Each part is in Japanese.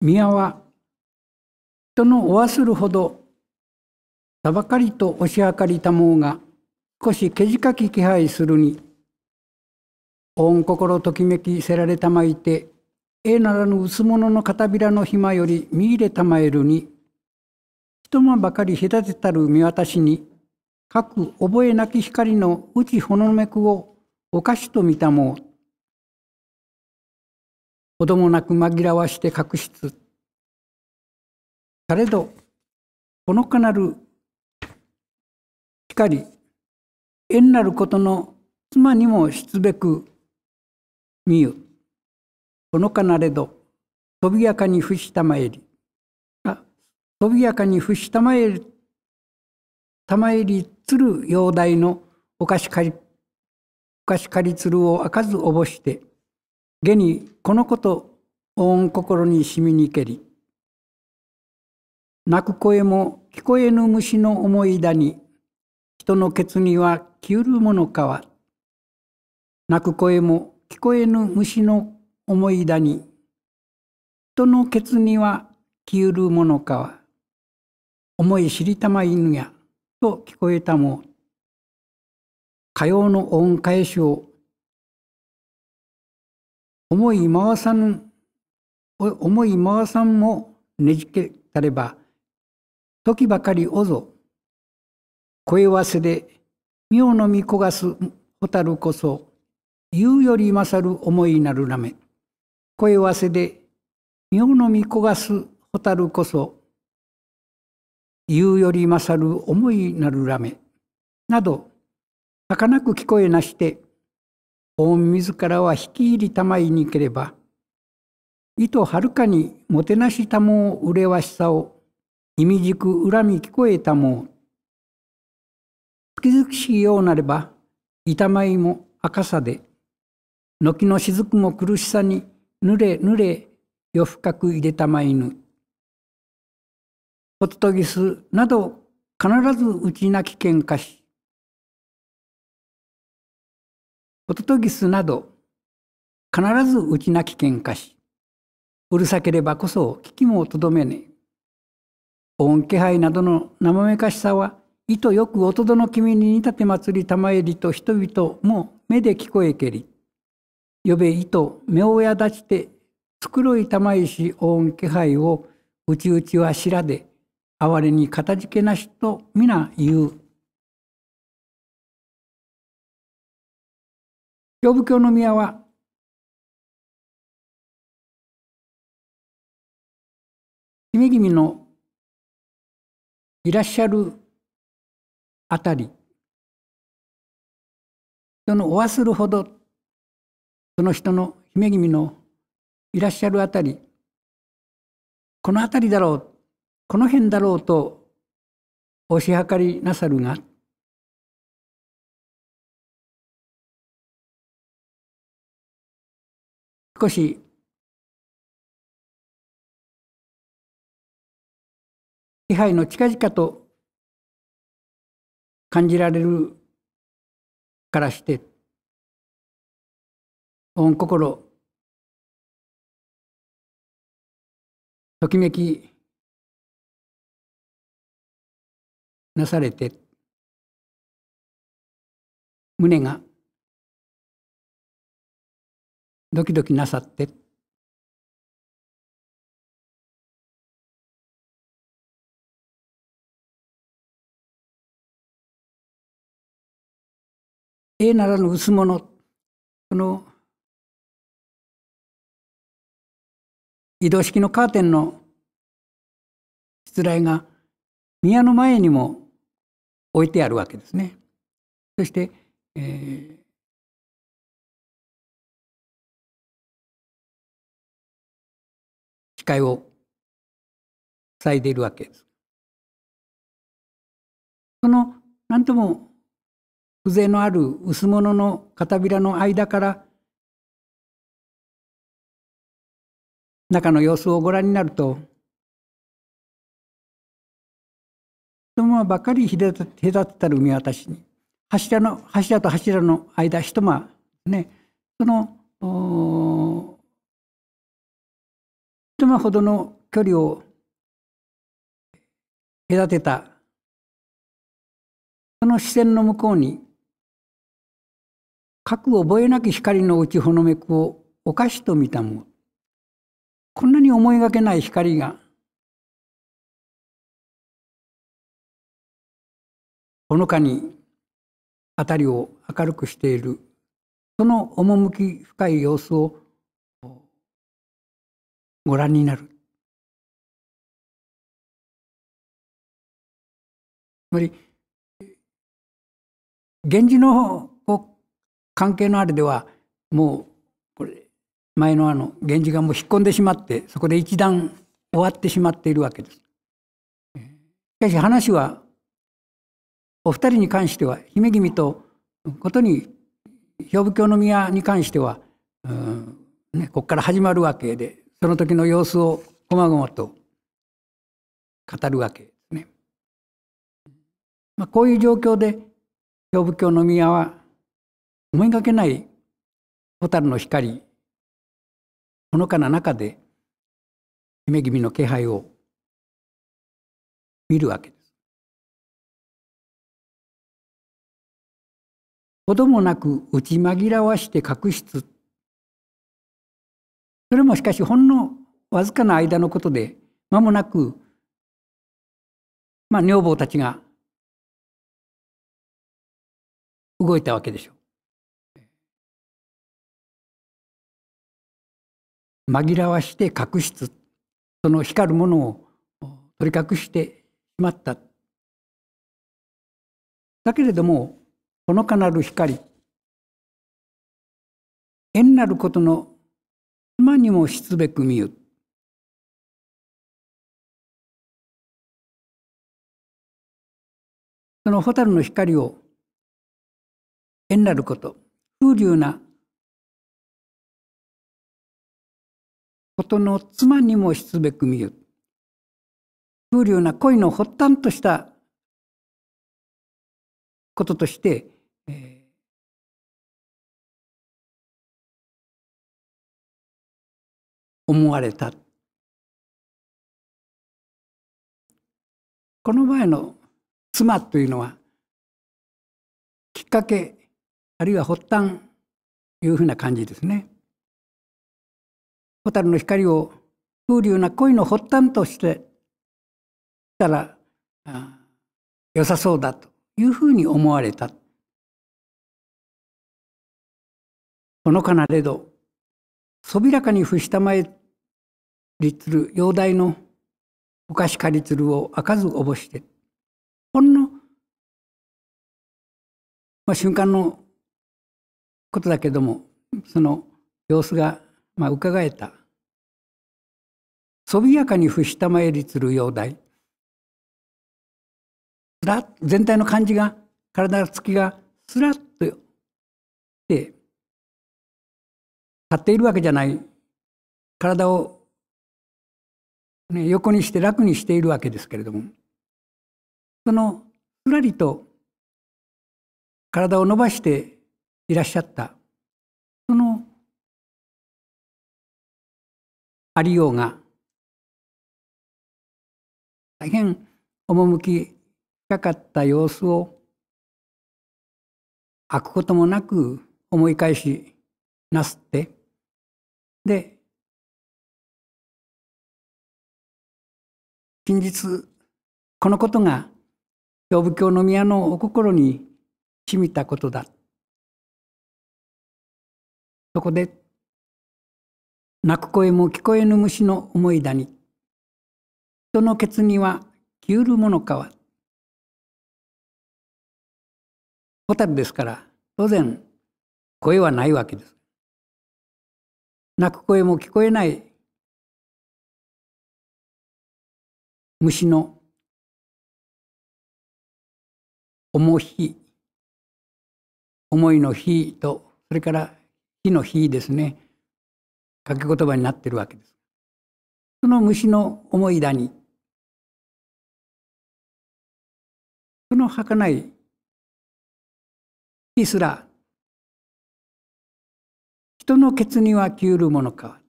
宮は人のお忘るほどたばかりと押し量りたもうが少しけじかき気配するに御心ときめきせられたまいてええならぬ薄物の片びらの暇より見入れたまえるに一間ばかり隔てたる見渡しに各覚えなき光のうちほのめくをおかしと見たもう子どもなく紛らわして確執されどこのかなる光縁なることの妻にもしつべく見ゆこのかなれどとびやかに伏したまえりあとびやかに伏したまえりたまえりつる容体のお菓子かりお菓子かりつるをあかずおぼして下にこのこと御心にしみにけり泣く声も聞こえぬ虫の思いだに人のケツには消えるものかは泣く声も聞こえぬ虫の思いだに人のケツには消えるものかは思い知りたま犬やと聞こえたもかようの恩返しを思い回さぬ思い回さんもねじけたれば時ばかりおぞ声わせで妙の見焦がす蛍こそ言うより勝る思いなるなめ声わせで妙の見焦がす蛍こそ言うより勝る思いなるらめなど儚く聞こえなして御自らは引き入りたまいにければ意図はるかにもてなしたもうれわしさを意味じく恨み聞こえたもう月々しようなればまいも赤さで軒の雫も苦しさにぬれぬれよ深く入れたまいぬホトトギスなど必ずうちなき喧嘩しホトトギスなど必ず内なき喧嘩しうるさければこそ危機もとどめねえ恩気配などの生めかしさは意図よくおとどの君に似たて祭り玉えりと人々も目で聞こえけり呼べ意図目をやだちてつくろい玉石恩気配をうちうちはしらで哀れにかたじけなしと皆言う教部教の宮は姫君のいらっしゃるあたり人のおわするほどその人の姫君のいらっしゃるあたりこのあたりだろうこの辺だろうとおしはかりなさるが少し支配の近々と感じられるからして御心ときめきなされて胸がドキドキなさって。えならぬ薄物、この移動式のカーテンの失礼が宮の前にも置いてあるわけですね。そして、えー、界を塞いでいるわけです。その何とも風情のある薄物の片びらの間から中の様子をご覧になると人間ばかり隔てたる見渡しに柱の柱と柱の間一間ねその間ほどの距離を隔てたその視線の向こうに核覚えなき光のうちほのめくをお菓子と見たもこんなに思いがけない光がほのかに辺りを明るくしているその趣深い様子をご覧になる。つまり源氏の関係のあれではもうこれ前のあの源氏がもう引っ込んでしまってそこで一段終わってしまっているわけです。しかし話はお二人に関しては姫君とことに兵部教の宮に関しては、うんね、ここから始まるわけでその時の様子をこまごまと語るわけですね。まあ、こういう状況で聖武教の宮は思いがけない蛍の光ほのかな中で姫君の気配を見るわけです。ほどもなく打ち紛らわして隠しつつそれもしかしほんのわずかな間のことで間もなく、まあ、女房たちが動いたわけでしょう。紛らわして隠しつその光るものを取り隠してしまった。だけれども、ほのかなる光、縁なることの妻にもつべくみゆその蛍の光を絵になること風流なことの妻にもつべくみゆ風流な恋の発端としたこととして思われたこの前の妻というのはきっかけあるいは発端いうふうな感じですね。蛍の光を風流な恋の発端としてたら良さそうだというふうに思われた。ほのかなれどそびらかに伏したまえ立る容体のお菓子かりつるを開かずおぼしてほんの、まあ、瞬間のことだけどもその様子がまあ伺えたそびやかに伏したまえりつる容体全体の感じが体つきがすらっとで立っているわけじゃない体をね、横にして楽にしているわけですけれどもそのすらりと体を伸ばしていらっしゃったそのありようが大変趣深かった様子を吐くこともなく思い返しなすってで近日このことが養武教の宮のお心に染みたことだそこで泣く声も聞こえぬ虫の思いだに人のケツには消えるものかは蛍ですから当然声はないわけです泣く声も聞こえない虫の重い思いの日とそれから日の日ですね書き言葉になってるわけです。その虫の思いだにその儚い日すら人のケツには消えるものか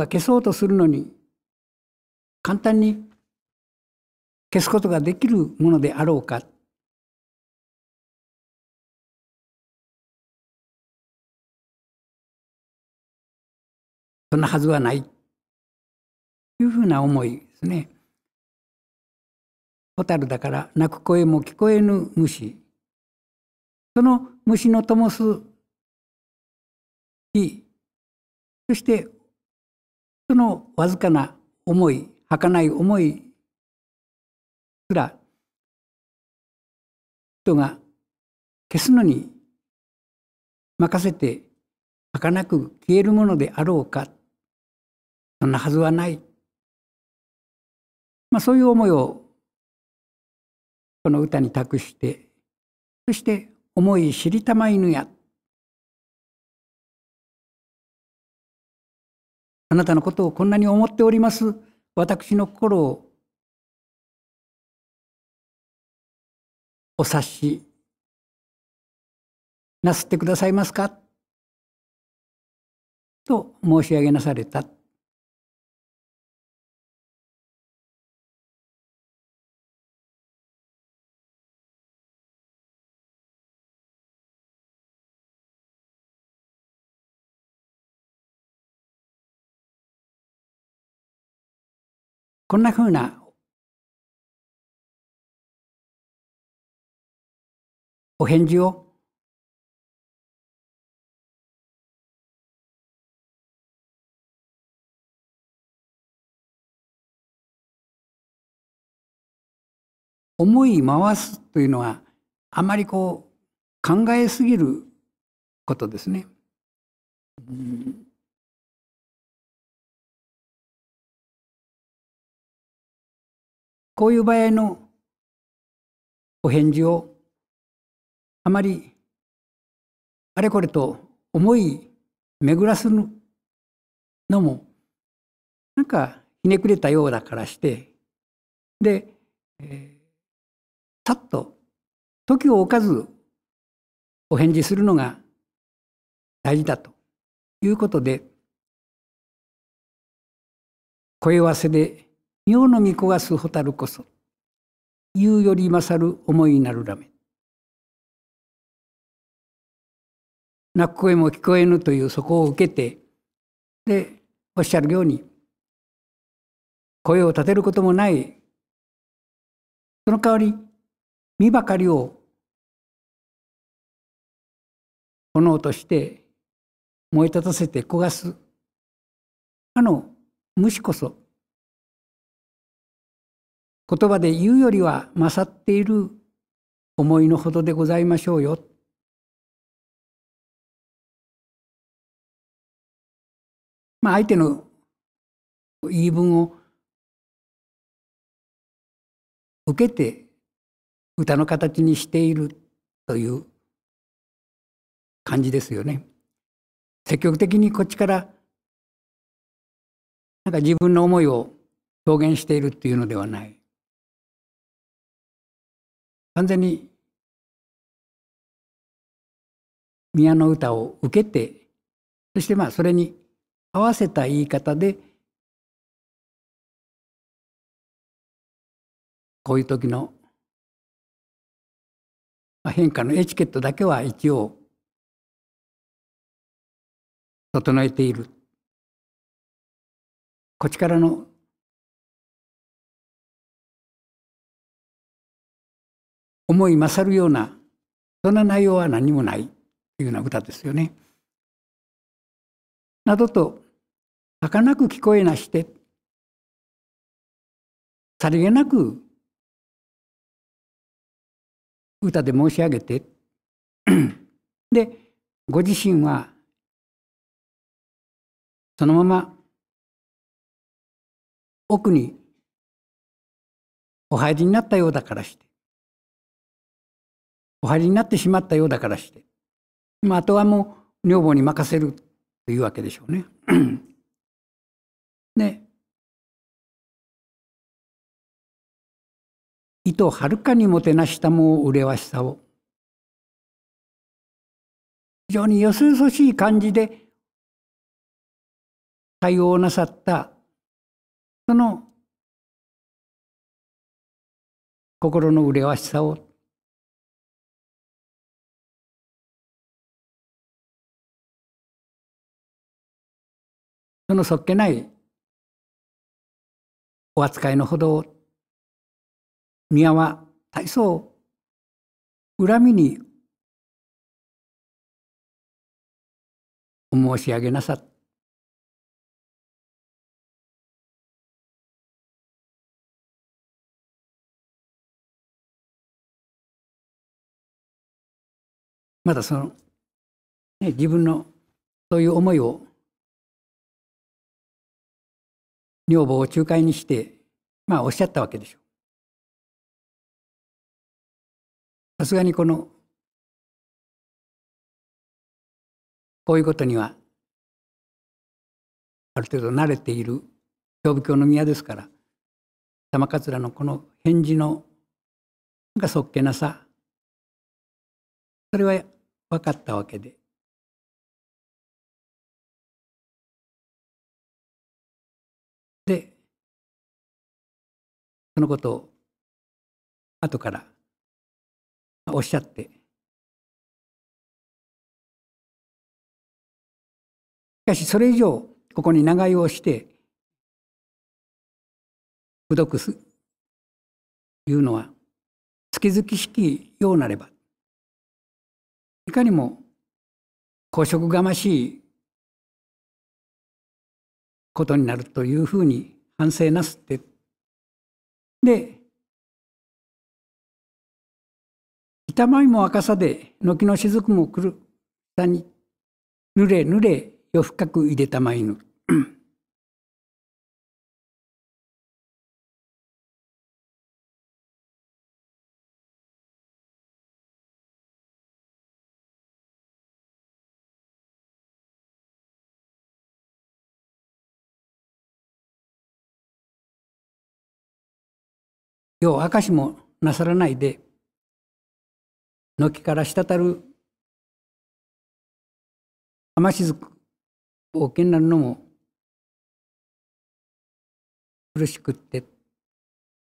消そうとするのに簡単に消すことができるものであろうかそんなはずはないというふうな思いですね。蛍だから鳴く声も聞こえぬ虫その虫の灯す火そしてそのわずかな思い儚い思いすら人が消すのに任せて儚く消えるものであろうかそんなはずはない、まあ、そういう思いをこの歌に託してそして「思い知りたま犬や」あなたのことをこんなに思っております。私の心をお察しなすってくださいますかと申し上げなされた。こんなふうなお返事を思い回すというのはあまりこう考えすぎることですね。うんこういう場合のお返事をあまりあれこれと思い巡らすのもなんかひねくれたようだからしてで、えー、さっと時を置かずお返事するのが大事だということで声合わせで妙の御子がす蛍こそ言うより勝る思いなるらめ泣く声も聞こえぬというそこを受けてでおっしゃるように声を立てることもないその代わり身ばかりを炎として燃え立たせて焦がすあの虫こそ言葉で言うよりは勝っている思いのほどでございましょうよ。まあ、相手の言い分を受けて歌の形にしているという感じですよね。積極的にこっちからなんか自分の思いを表現しているっていうのではない。完全に宮の歌を受けてそしてまあそれに合わせた言い方でこういう時の変化のエチケットだけは一応整えているこっちからの思い勝るようなそんな内容は何もないというような歌ですよね。などと儚く聞こえなしてさりげなく歌で申し上げてでご自身はそのまま奥にお入りになったようだからしてお入りになってしまったようだからして、まあ、あとはもう女房に任せるというわけでしょうね。で意図はるかにもてなしたもう麗しさを非常によそよそしい感じで対応なさったその心の麗しさをそのそっけないお扱いのほど宮は大層恨みにお申し上げなさまだその、ね、自分のそういう思いを女房を仲介にしてまあおっしゃったわけでしょさすがにこのこういうことにはある程度慣れている教部教の宮ですから玉桂のこの返事のなんかそっけなさそれは分かったわけでそのことを後からおっしゃってしかしそれ以上ここに長居をして不読すいうのは月々しきようなればいかにも公職がましいことになるというふうに反省なすってで、板まも赤さで、軒の雫も来る。下に、ぬれぬれ、夜深くいでたまいぬ。よう証もなさらないで軒から滴る雨しずくおけになるのも苦しくってこ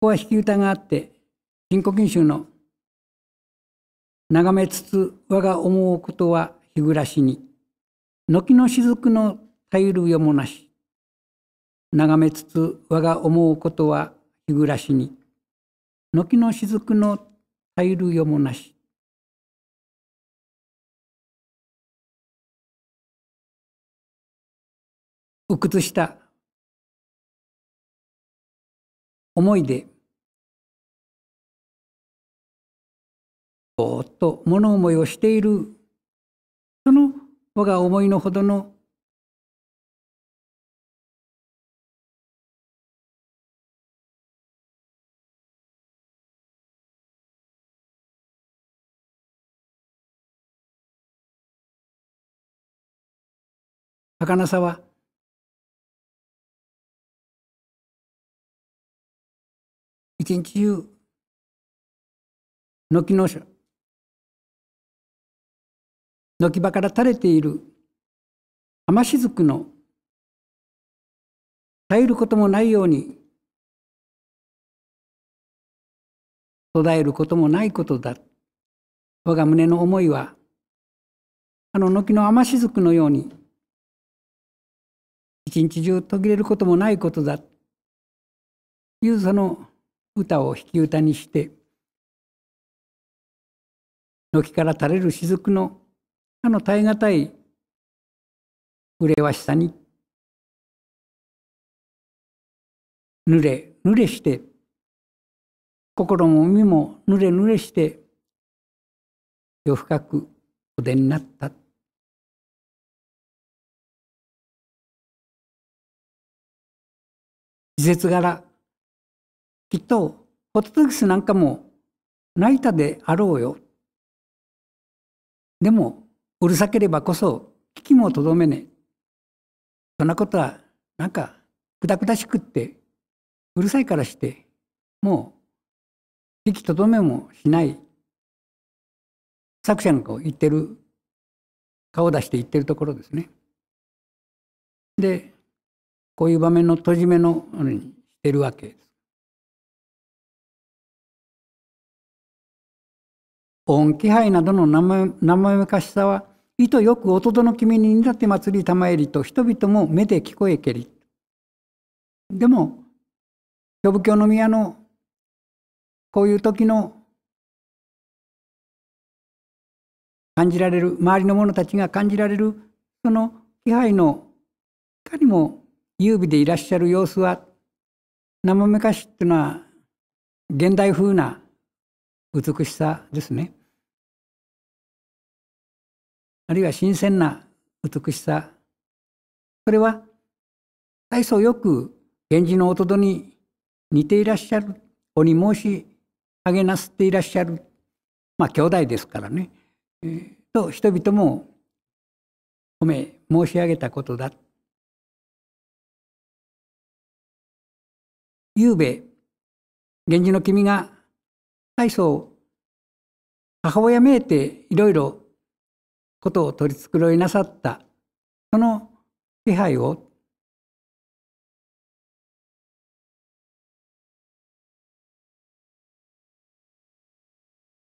こは引き歌があって新古今集の眺めつつ我が思うことは日暮らしに軒の雫のたゆるよもなし眺めつつ我が思うことは日暮らしに軒の雫の入るよもなし。鬱屈した思いで、ぼーっと物思いをしている、その我が思いのほどの儚さは一日中軒の軒場から垂れている雨しずくの耐えることもないように途絶えることもないことだ我が胸の思いはあの軒の雨しずくのように一日中途切れることもないことだというその歌を引き歌にして軒から垂れる雫のあの耐え難い麗しさに濡れ濡れして心も海も濡れ濡れして夜深くお出になった季節柄きっとホットギスなんかも泣いたであろうよでもうるさければこそ危機もとどめねそんなことはなんかくだくだしくってうるさいからしてもう危機とどめもしない作者のこう、言ってる顔出して言ってるところですね。でこういう場面の閉じめのにしてるわけです。恩気配などの生めかしさは意図よく弟の君に似立て祭り玉えりと人々も目で聞こえけり。でも呼ぶ教の宮のこういう時の感じられる周りの者たちが感じられるその気配のいかにも優美でいらっしゃる様子は生めかしっていうのは現代風な美しさですねあるいは新鮮な美しさそれは大層よく源氏の弟に似ていらっしゃるおに申し上げなすっていらっしゃるまあ兄弟ですからね、えー、と人々も褒め申し上げたことだゆうべ、源氏の君が、大層、母親めいていろいろことを取り繕いなさった、その気配を、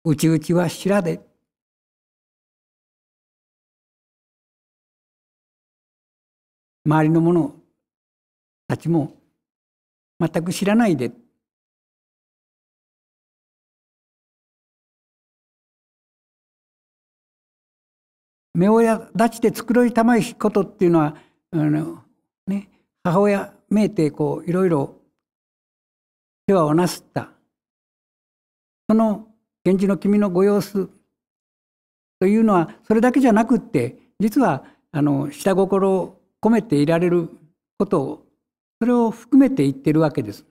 うちうちは知らで、周りの者たちも全く知らないで目親立ちて繕いたまいことっていうのはあの、ね、母親めいてこういろいろ手はをなすったその源氏の君のご様子というのはそれだけじゃなくって実はあの下心を込めていられることをそれを含めて言ってるわけです。し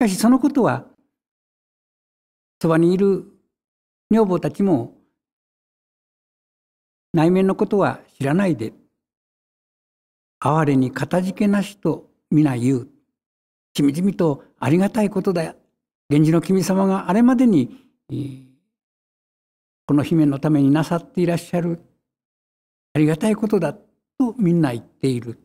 かしそのことは、そばにいる女房たちも、内面のことは知らないで、哀れにかたじけなしと皆言う。しみじみとありがたいことだ。源氏の君様があれまでに、この姫のためになさっていらっしゃる。ありがたいことだとみんな言っている。